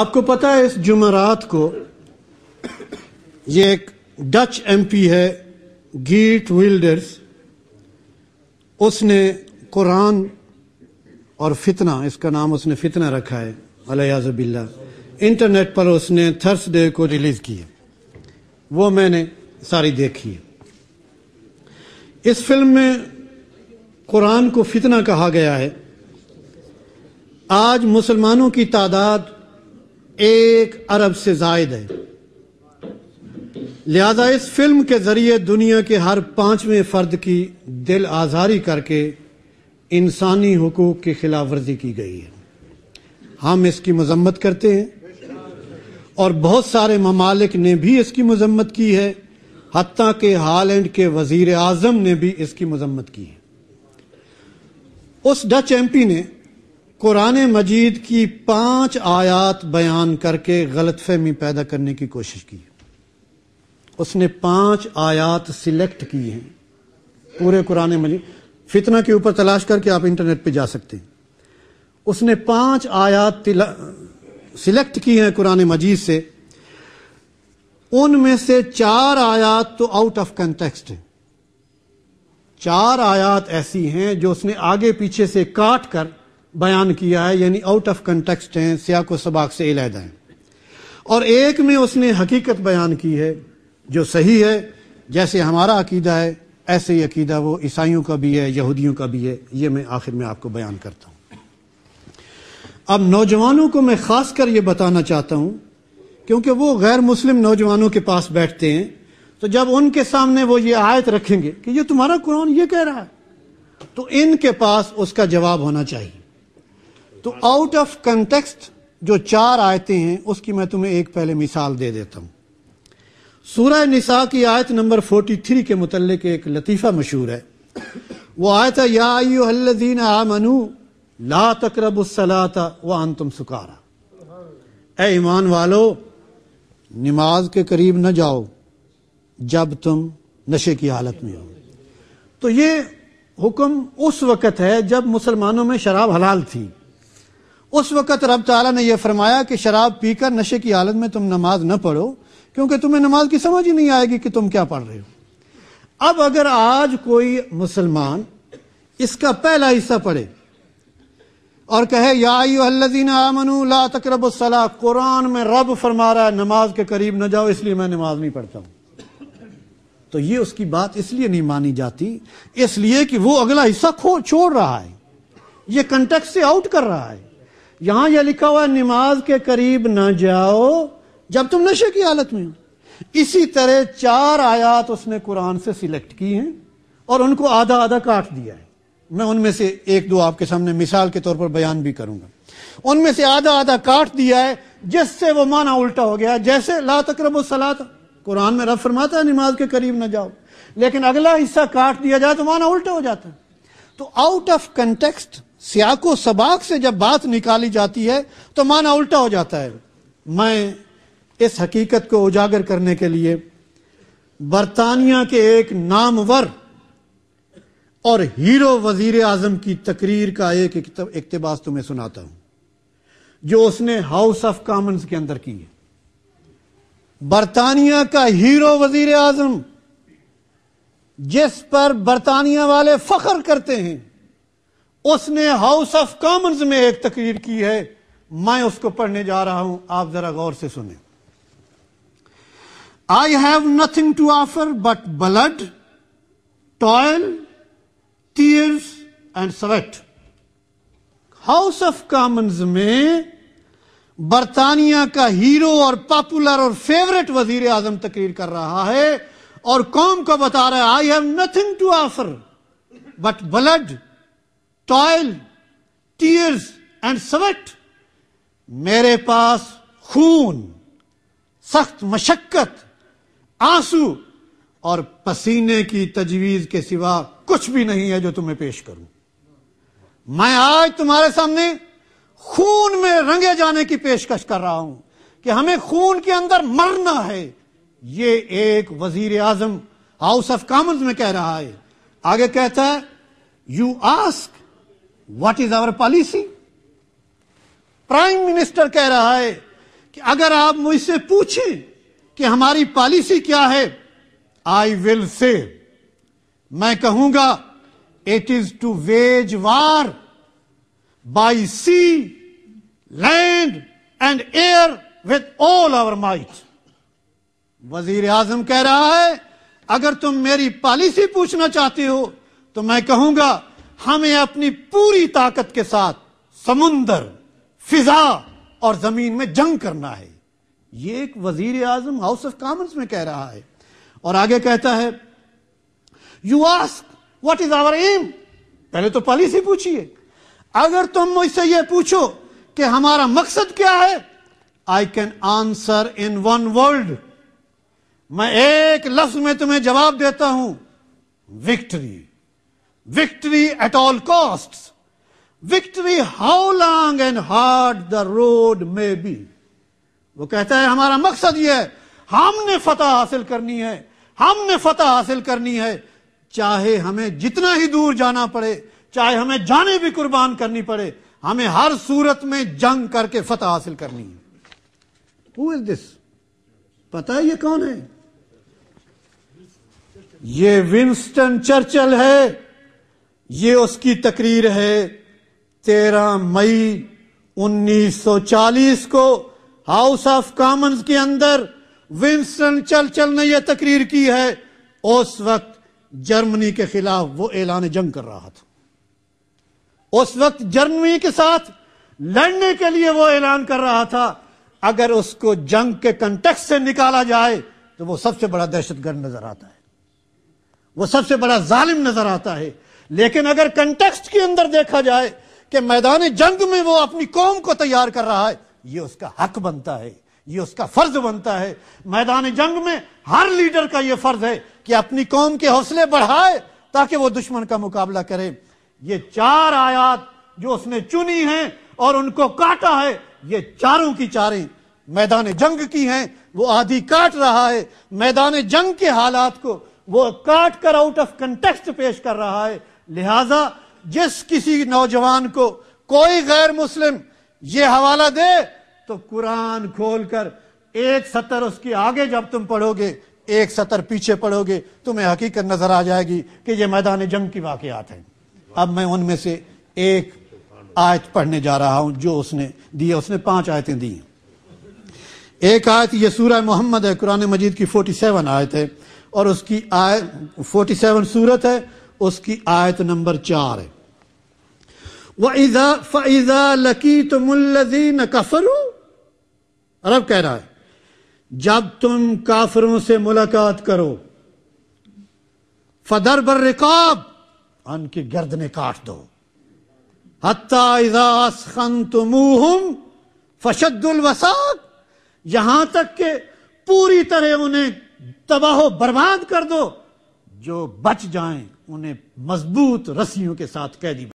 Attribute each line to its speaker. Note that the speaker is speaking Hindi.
Speaker 1: आपको पता है इस जुमरात को ये एक डच एमपी है गीट विल्डर्स उसने कुरान और फितना इसका नाम उसने फितना रखा है अलयाजबिल्ला इंटरनेट पर उसने थर्सडे को रिलीज किया वो मैंने सारी देखी है इस फिल्म में कुरान को फितना कहा गया है आज मुसलमानों की तादाद एक अरब से जायद है लिहाजा इस फिल्म के जरिए दुनिया के हर पांचवें फर्द की दिल आज़ारी करके इंसानी हकूक की खिलाफ वर्जी की गई है हम इसकी मजम्मत करते हैं और बहुत सारे ममालिक ने भी इसकी मजम्मत की है हती के हालैंड के वजीर आजम ने भी इसकी मजम्मत की है उस डच एम पी ने कुरान मजीद की पांच आयात बयान करके गलत फहमी पैदा करने की कोशिश की उसने पांच आयात सिलेक्ट की है पूरे कुरान मजीद फितना के ऊपर तलाश करके आप इंटरनेट पे जा सकते हैं उसने पांच आयात सिलेक्ट की हैं कुरान मजीद से उनमें से चार आयात तो आउट ऑफ कंटेक्स्ट है चार आयात ऐसी हैं जो उसने आगे पीछे से काट कर बयान किया है यानी आउट ऑफ कंटेक्सट हैं सिया को सबाक से अलहदा हैं और एक में उसने हकीकत बयान की है जो सही है जैसे हमारा अकीदा है ऐसे ही अकीदा वो ईसाइयों का भी है यहूदियों का भी है ये मैं आखिर में आपको बयान करता हूँ अब नौजवानों को मैं ख़ास कर ये बताना चाहता हूँ क्योंकि वो गैर मुस्लिम नौजवानों के पास बैठते हैं तो जब उनके सामने वो ये आयत रखेंगे कि ये तुम्हारा कुरान ये कह रहा है तो इनके पास उसका जवाब होना चाहिए तो आउट ऑफ कंटेक्स्ट जो चार आयतें हैं उसकी मैं तुम्हें एक पहले मिसाल दे देता हूं सूरह निसा की आयत नंबर 43 के मुतलक एक लतीफ़ा मशहूर है वो आयत है या अयुल्लदीन आमनु ला तकरबसलाता व तुम सुकारा ए ईमान वालो नमाज के करीब न जाओ जब तुम नशे की हालत में हो तो ये हुक्म उस वक़्त है जब मुसलमानों में शराब हलाल थी उस वक़्त रब ताला ने यह फरमाया कि शराब पीकर नशे की हालत में तुम नमाज न पढ़ो क्योंकि तुम्हें नमाज की समझ ही नहीं आएगी कि तुम क्या पढ़ रहे हो अब अगर आज कोई मुसलमान इसका पहला हिस्सा पढ़े और कहे यादीन आमनू ला कुरान में रब फरमा रहा है नमाज के करीब न जाओ इसलिए मैं नमाज नहीं पढ़ता हूं तो ये उसकी बात इसलिए नहीं मानी जाती इसलिए कि वो अगला हिस्सा खो छोड़ रहा है ये कंटेक्ट से आउट कर रहा है यहां यह लिखा हुआ है नमाज के करीब ना जाओ जब तुम नशे की हालत में हो इसी तरह चार आयात उसने कुरान से सिलेक्ट की हैं और उनको आधा आधा काट दिया है मैं उनमें से एक दो आपके सामने मिसाल के तौर पर बयान भी करूंगा उनमें से आधा आधा काट दिया है जिससे वो माना उल्टा हो गया जैसे ला तकरब सलात कुरान में रब फरमाता है नमाज के करीब ना जाओ लेकिन अगला हिस्सा काट दिया जाए तो माना उल्टा हो जाता है तो आउट ऑफ कंटेक्सट सियाको सबाक से जब बात निकाली जाती है तो माना उल्टा हो जाता है मैं इस हकीकत को उजागर करने के लिए बरतानिया के एक नामवर और हीरो वजीर आजम की तकरीर का एक इकतबास तुम्हें सुनाता हूं जो उसने हाउस ऑफ कॉमन्स के अंदर की है बरतानिया का हीरो वजीर आजम जिस पर बरतानिया वाले फख्र करते हैं उसने हाउस ऑफ कॉमन्स में एक तकरीर की है मैं उसको पढ़ने जा रहा हूं आप जरा गौर से सुने I have nothing to offer but blood toil tears and sweat House of Commons में बर्तानिया का हीरो और पॉपुलर और फेवरेट वजीर आजम तकरीर कर रहा है और कौम को बता रहा है I have nothing to offer but blood toil tears and sweat मेरे पास खून सख्त मशक्कत आंसू और पसीने की तजवीज के सिवा कुछ भी नहीं है जो तुम्हें पेश करूं मैं आज तुम्हारे सामने खून में रंगे जाने की पेशकश कर रहा हूं कि हमें खून के अंदर मरना है ये एक वजीर आजम हाउस ऑफ कॉमन्स में कह रहा है आगे कहता है you ask what is our policy prime minister कह रहा है कि अगर आप मुझसे पूछें कि हमारी पॉलिसी क्या है आई विल से मैं कहूंगा it is to wage war by sea land and air with all our might वजीर आजम कह रहा है अगर तुम मेरी पॉलिसी पूछना चाहते हो तो मैं कहूंगा हमें अपनी पूरी ताकत के साथ समुंदर फिजा और जमीन में जंग करना है ये एक वजीर आजम हाउस ऑफ कॉमन्स में कह रहा है और आगे कहता है you ask what is our aim पहले तो पॉलिसी पूछिए अगर तुम मुझसे यह पूछो कि हमारा मकसद क्या है I can answer in one world मैं एक लफ्ज में तुम्हें जवाब देता हूं victory Victory at all costs. Victory how long and hard the road may be. वो कहता है हमारा मकसद ये है हमने फतह हासिल करनी है हमने फतह हासिल करनी है चाहे हमें जितना ही दूर जाना पड़े चाहे हमें जाने भी कुर्बान करनी पड़े हमें हर सूरत में जंग करके फतह हासिल करनी है हु इज दिस पता है ये कौन है ये विंस्टन चर्चल है ये उसकी तकरीर है तेरह मई 1940 को हाउस ऑफ कॉमन्स के अंदर विंस्टन चल ने यह तकरीर की है उस वक्त जर्मनी के खिलाफ वो ऐलान जंग कर रहा था उस वक्त जर्मनी के साथ लड़ने के लिए वो ऐलान कर रहा था अगर उसको जंग के कंटेक्स से निकाला जाए तो वो सबसे बड़ा दहशतगर्द नजर आता है वो सबसे बड़ा जालिम नजर आता है लेकिन अगर कंटेक्स्ट के अंदर देखा जाए कि मैदान जंग में वो अपनी कौम को तैयार कर रहा है ये उसका हक बनता है ये उसका फर्ज बनता है मैदान जंग में हर लीडर का ये फर्ज है कि अपनी कौम के हौसले बढ़ाए ताकि वो दुश्मन का मुकाबला करे ये चार आयात जो उसने चुनी हैं और उनको काटा है ये चारों की चारें मैदान जंग की हैं वो आधी काट रहा है मैदान जंग के हालात को वो काट कर आउट ऑफ कंटेक्स्ट पेश कर रहा है लिहाजा जिस किसी नौजवान को कोई गैर मुस्लिम ये हवाला दे तो कुरान खोलकर एक सतर उसके आगे जब तुम पढ़ोगे एक सतर पीछे पढ़ोगे तुम्हें हकीकत नजर आ जाएगी कि ये मैदान जंग की वाकियात हैं अब मैं उनमें से एक आयत पढ़ने जा रहा हूं जो उसने दी है उसने पांच आयतें दी एक आयत ये सूरह मोहम्मद है कुरान मजीद की 47 आयत है और उसकी आय 47 सूरत है उसकी आयत नंबर चार है वज़ा फ़ैज़ा लकी तुमल्लिन कफरू अरब कह रहा है जब तुम काफरों से मुलाकात करो फदर बर रिकाब उनकी गर्द ने काट दो हत्यामुहम फशदुल वसाक यहां तक के पूरी तरह उन्हें तबाह बर्बाद कर दो जो बच जाएं उन्हें मजबूत रस्सियों के साथ कैदी